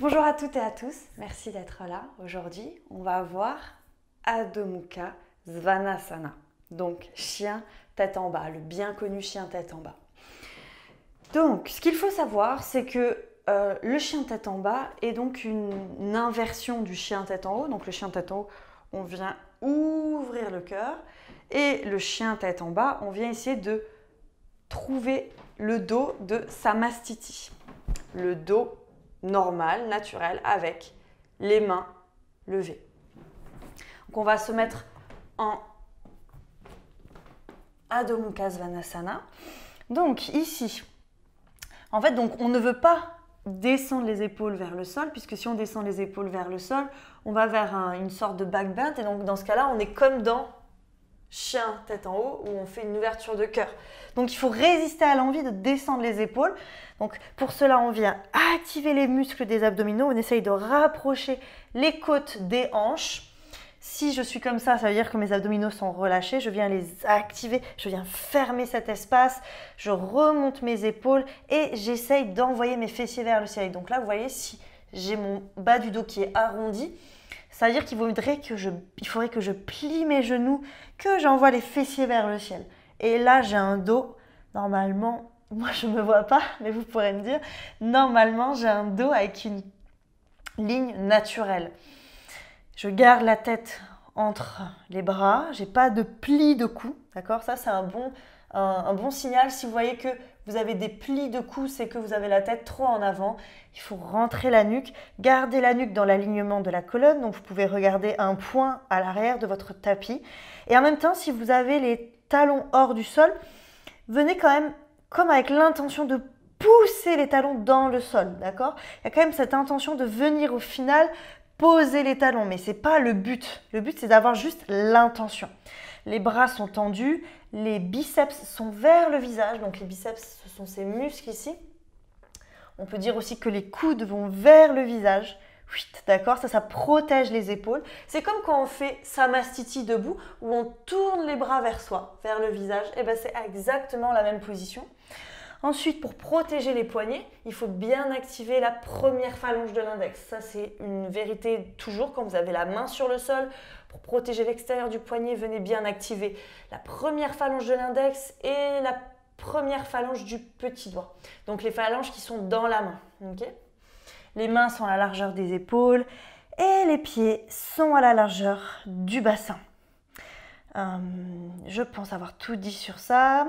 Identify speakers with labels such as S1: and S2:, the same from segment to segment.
S1: Bonjour à toutes et à tous, merci d'être là. Aujourd'hui, on va voir Adomuka Svanasana, donc chien tête en bas, le bien connu chien tête en bas. Donc, ce qu'il faut savoir, c'est que euh, le chien tête en bas est donc une, inversion du chien tête en haut. Donc, le chien tête en haut, on vient ouvrir le cœur. Et le chien tête en bas, on vient essayer de trouver le dos de Samastiti, Le dos normal, naturel, avec les mains levées. Donc on va se mettre en Adho Mukha Svanasana. Donc ici, en fait, donc on ne veut pas descendre les épaules vers le sol, puisque si on descend les épaules vers le sol, on va vers une sorte de back et donc dans ce cas-là, on est comme dans chien tête en haut où on fait une ouverture de cœur. Donc il faut résister à l'envie de descendre les épaules. Donc pour cela, on vient activer les muscles des abdominaux. On essaye de rapprocher les côtes des hanches. Si je suis comme ça, ça veut dire que mes abdominaux sont relâchés. Je viens les activer, je viens fermer cet espace. Je remonte mes épaules et j'essaye d'envoyer mes fessiers vers le ciel. Donc là, vous voyez, si j'ai mon bas du dos qui est arrondi, c'est-à-dire qu'il faudrait, que je, il faudrait que je plie mes genoux, que j'envoie les fessiers vers le ciel. Et là, j'ai un dos, normalement, moi je ne me vois pas, mais vous pourrez me dire, normalement, j'ai un dos avec une ligne naturelle. Je garde la tête entre les bras, j'ai pas de pli de cou, d'accord Ça, c'est un bon, un, bon signal. Si vous voyez que vous avez des plis de cou, c'est que vous avez la tête trop en avant. Il faut rentrer la nuque, garder la nuque dans l'alignement de la colonne. Donc vous pouvez regarder un point à l'arrière de votre tapis. Et en même temps, si vous avez les talons hors du sol, venez quand même comme avec l'intention de pousser les talons dans le sol, d'accord Il y a quand même cette intention de venir au final poser les talons, mais ce n'est pas le but. Le but, c'est d'avoir juste l'intention. Les bras sont tendus, les biceps sont vers le visage, donc les biceps, ce sont ces muscles ici. On peut dire aussi que les coudes vont vers le visage. Oui, D'accord Ça, ça protège les épaules. C'est comme quand on fait samastiti debout, où on tourne les bras vers soi, vers le visage. Et eh ben, c'est exactement la même position. Ensuite, pour protéger les poignets, il faut bien activer la première phalange de l'index. Ça, c'est une vérité toujours quand vous avez la main sur le sol. Pour protéger l'extérieur du poignet, venez bien activer la première phalange de l'index et la première phalange du petit doigt. Donc les phalanges qui sont dans la main. les mains sont à la largeur des épaules et les pieds sont à la largeur du bassin. Euh, je pense avoir tout dit sur ça.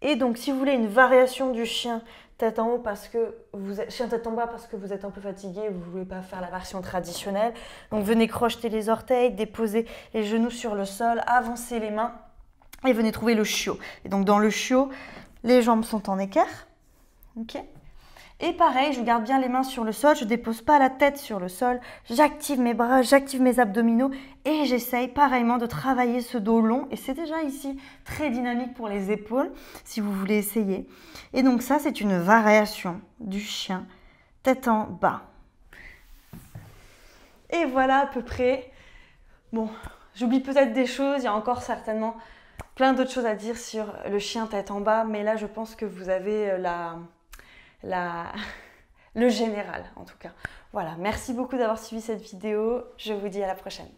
S1: Et donc, si vous voulez une variation du chien tête en haut parce que vous chien bas parce que vous êtes un peu fatigué, vous ne voulez pas faire la version traditionnelle. Donc, venez crocheter les orteils, déposer les genoux sur le sol, avancer les mains et venez trouver le chiot. Et donc, dans le chiot, les jambes sont en équerre. ok et pareil, je garde bien les mains sur le sol, je dépose pas la tête sur le sol, j'active mes bras, j'active mes abdominaux et j'essaye pareillement de travailler ce dos long. Et c'est déjà ici très dynamique pour les épaules si vous voulez essayer. Et donc ça, c'est une variation du chien tête en bas. Et voilà à peu près. Bon, j'oublie peut-être des choses, il y a encore certainement plein d'autres choses à dire sur le chien tête en bas, mais là je pense que vous avez euh, la, la... le général en tout cas. Voilà, merci beaucoup d'avoir suivi cette vidéo, je vous dis à la prochaine.